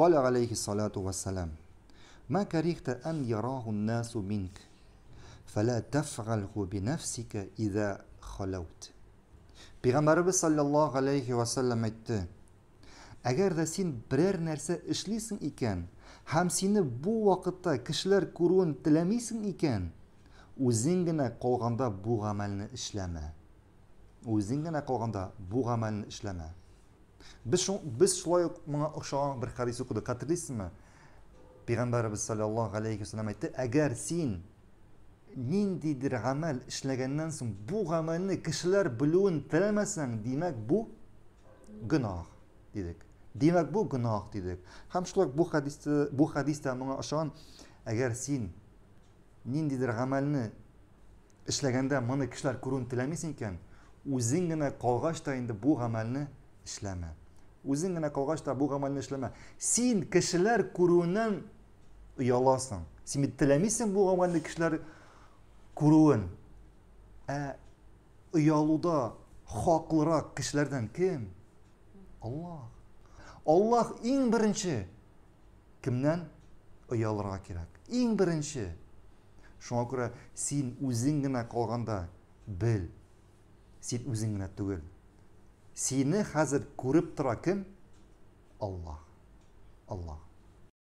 قال عليه الصلاة والسلام ما كرهت أن يراه الناس منك فلا تفعله بنفسك إذا خلوت пайғамбарымыз саллаллаху алейхи уассалам айтты әгәр дә син берәр нәрсе эшлисең икән һәм сине бу вакытта кешеләр күрүен тілемейсің икән үзең генә калганда бу гамәлне эшләмә үзең генә калганда бу гамәлне эшләмә біз біз солай мыңа ұқсаған бір хадис оқыдық қателессіз ма пайғамбарымыз саллаллаху алейхи вассалам айтты әгәр сен ниндейдір ғамәл ішләгәннен соң бұл ғамәлні кішілер білуін тілемесең демек бұл гүнаһ дедік демек бұл гүнаһ дедік һәм шулай бұл хадисті бұл хадисте мыңа ұшаған әгәр сен ниндейдір ғамәлні эшләгәндә моны кешеләр күрүен тілемесең икән үзең генә калгач та инде бу гамәлне ishlama o'zing gina qilg'ochda bu amalni ishlama sen kishilar ko'ruvidan uyalasan sen tilamaysan bu amalni kishilar ko'ruvin uyaluvda haqliroq kishilardan kim olloh olloh eng birinchi kimdan ұялырға керек ең бірінші шуңа сен өзің генә калганда біл сен өзің түгел сені қазір көріп тұра кім алла алла